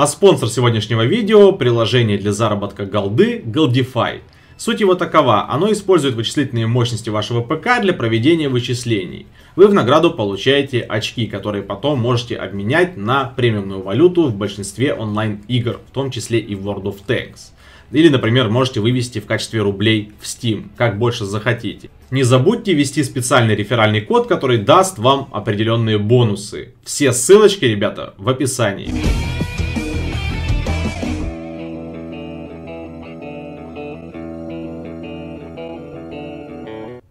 А спонсор сегодняшнего видео – приложение для заработка голды Goldify. Суть его такова, оно использует вычислительные мощности вашего ПК для проведения вычислений. Вы в награду получаете очки, которые потом можете обменять на премиумную валюту в большинстве онлайн-игр, в том числе и в World of Tanks. Или, например, можете вывести в качестве рублей в Steam, как больше захотите. Не забудьте ввести специальный реферальный код, который даст вам определенные бонусы. Все ссылочки, ребята, в описании.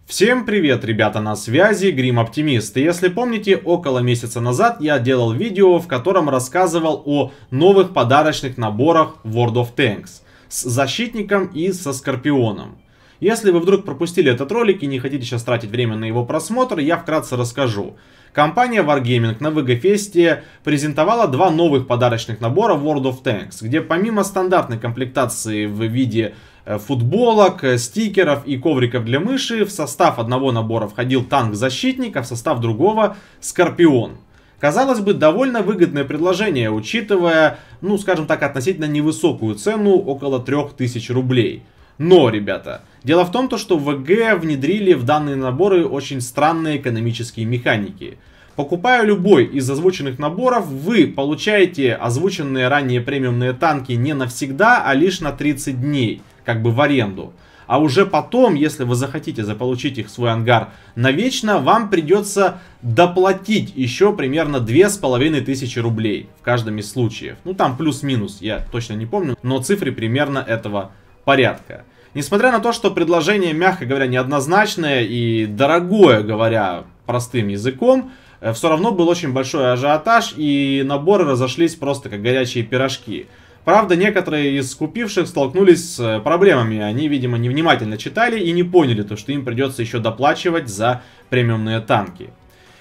Всем привет, ребята, на связи Грим Оптимист. И если помните, около месяца назад я делал видео, в котором рассказывал о новых подарочных наборах World of Tanks с Защитником и со Скорпионом. Если вы вдруг пропустили этот ролик и не хотите сейчас тратить время на его просмотр, я вкратце расскажу. Компания Wargaming на VGFest презентовала два новых подарочных набора World of Tanks, где помимо стандартной комплектации в виде э, футболок, э, стикеров и ковриков для мыши, в состав одного набора входил танк-защитник, а в состав другого Скорпион. Казалось бы, довольно выгодное предложение, учитывая, ну скажем так, относительно невысокую цену, около 3000 рублей – но, ребята, дело в том, то, что ВГ внедрили в данные наборы очень странные экономические механики. Покупая любой из озвученных наборов, вы получаете озвученные ранее премиумные танки не навсегда, а лишь на 30 дней, как бы в аренду. А уже потом, если вы захотите заполучить их в свой ангар навечно, вам придется доплатить еще примерно 2500 рублей в каждом из случаев. Ну там плюс-минус, я точно не помню, но цифры примерно этого порядка. Несмотря на то, что предложение, мягко говоря, неоднозначное и дорогое, говоря простым языком, э, все равно был очень большой ажиотаж, и наборы разошлись просто как горячие пирожки. Правда, некоторые из купивших столкнулись с э, проблемами. Они, видимо, невнимательно читали и не поняли то, что им придется еще доплачивать за премиумные танки.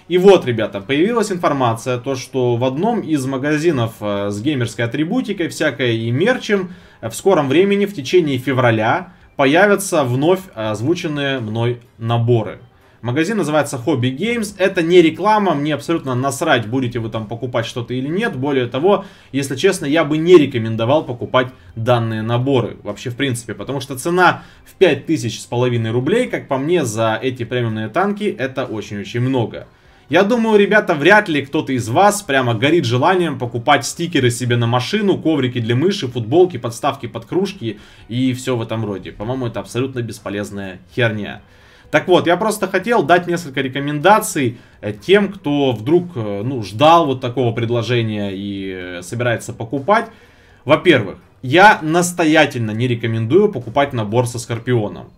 И вот, ребята, появилась информация, то что в одном из магазинов э, с геймерской атрибутикой, всякой и мерчем, э, в скором времени, в течение февраля, появятся вновь э, озвученные мной наборы. Магазин называется Hobby Games. Это не реклама, мне абсолютно насрать, будете вы там покупать что-то или нет. Более того, если честно, я бы не рекомендовал покупать данные наборы вообще в принципе. Потому что цена в 5000 с половиной рублей, как по мне, за эти премиумные танки, это очень-очень много. Я думаю, ребята, вряд ли кто-то из вас прямо горит желанием покупать стикеры себе на машину, коврики для мыши, футболки, подставки под кружки и все в этом роде. По-моему, это абсолютно бесполезная херня. Так вот, я просто хотел дать несколько рекомендаций э, тем, кто вдруг э, ну, ждал вот такого предложения и э, собирается покупать. Во-первых, я настоятельно не рекомендую покупать набор со Скорпионом.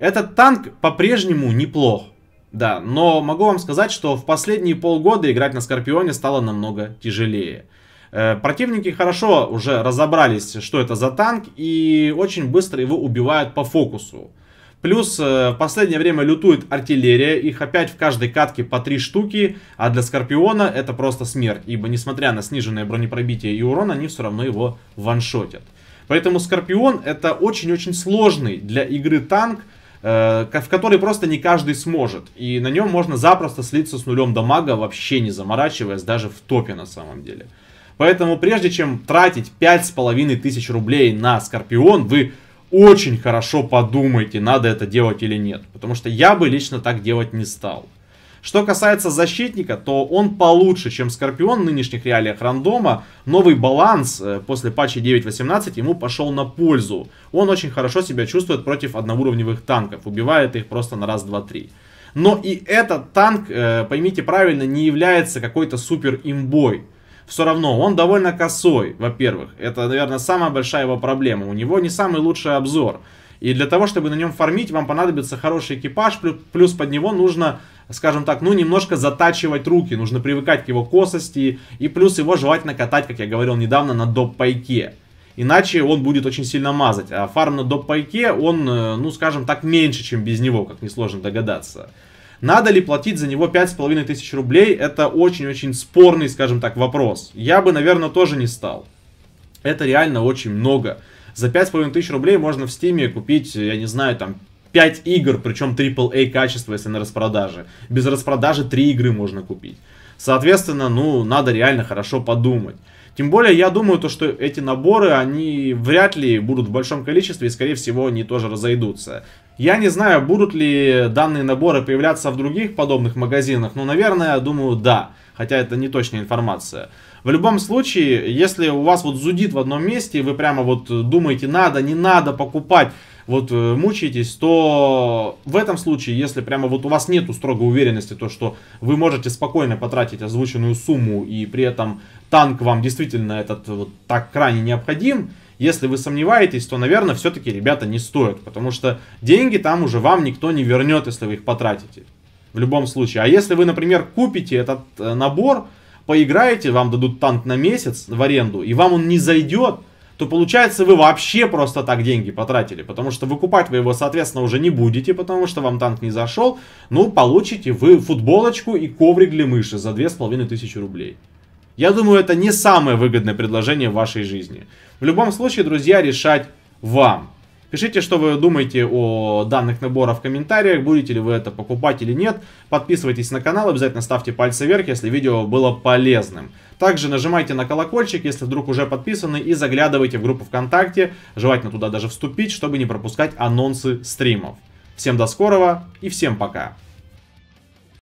Этот танк по-прежнему неплох. Да, но могу вам сказать, что в последние полгода играть на Скорпионе стало намного тяжелее. Э, противники хорошо уже разобрались, что это за танк, и очень быстро его убивают по фокусу. Плюс э, в последнее время лютует артиллерия, их опять в каждой катке по три штуки, а для Скорпиона это просто смерть, ибо несмотря на сниженное бронепробитие и урон, они все равно его ваншотят. Поэтому Скорпион это очень-очень сложный для игры танк, Э, в который просто не каждый сможет. И на нем можно запросто слиться с нулем дамага, вообще не заморачиваясь, даже в топе на самом деле. Поэтому прежде чем тратить 5500 рублей на Скорпион, вы очень хорошо подумайте, надо это делать или нет. Потому что я бы лично так делать не стал. Что касается защитника, то он получше, чем Скорпион в нынешних реалиях рандома. Новый баланс э, после патча 9.18 ему пошел на пользу. Он очень хорошо себя чувствует против одноуровневых танков, убивает их просто на раз, два, три. Но и этот танк, э, поймите правильно, не является какой-то супер имбой все равно он довольно косой, во-первых. Это, наверное, самая большая его проблема. У него не самый лучший обзор. И для того, чтобы на нем фармить, вам понадобится хороший экипаж, плюс под него нужно скажем так, ну, немножко затачивать руки. Нужно привыкать к его косости. И плюс его желательно катать, как я говорил недавно, на доп-пайке. Иначе он будет очень сильно мазать. А фарм на доп-пайке, он, э, ну, скажем так, меньше, чем без него, как несложно догадаться. Надо ли платить за него 5500 рублей? Это очень-очень спорный, скажем так, вопрос. Я бы, наверное, тоже не стал. Это реально очень много. За 5500 рублей можно в стиме купить, я не знаю, там 5 игр, причем AAA качество, если на распродаже. Без распродажи 3 игры можно купить. Соответственно, ну, надо реально хорошо подумать. Тем более, я думаю, то, что эти наборы, они вряд ли будут в большом количестве, и, скорее всего, они тоже разойдутся. Я не знаю, будут ли данные наборы появляться в других подобных магазинах, но, наверное, думаю, да. Хотя это не точная информация. В любом случае, если у вас вот зудит в одном месте, и вы прямо вот думаете, надо, не надо покупать, вот э, мучаетесь, то в этом случае, если прямо вот у вас нет строгой уверенности, то что вы можете спокойно потратить озвученную сумму и при этом танк вам действительно этот вот так крайне необходим, если вы сомневаетесь, то, наверное, все-таки, ребята, не стоят, потому что деньги там уже вам никто не вернет, если вы их потратите. В любом случае. А если вы, например, купите этот э, набор, поиграете, вам дадут танк на месяц в аренду, и вам он не зайдет, то получается вы вообще просто так деньги потратили, потому что выкупать вы его, соответственно, уже не будете, потому что вам танк не зашел, ну, получите вы футболочку и коврик для мыши за 2500 рублей. Я думаю, это не самое выгодное предложение в вашей жизни. В любом случае, друзья, решать вам. Пишите, что вы думаете о данных наборах в комментариях, будете ли вы это покупать или нет. Подписывайтесь на канал, обязательно ставьте пальцы вверх, если видео было полезным. Также нажимайте на колокольчик, если вдруг уже подписаны, и заглядывайте в группу ВКонтакте, желательно туда даже вступить, чтобы не пропускать анонсы стримов. Всем до скорого и всем пока!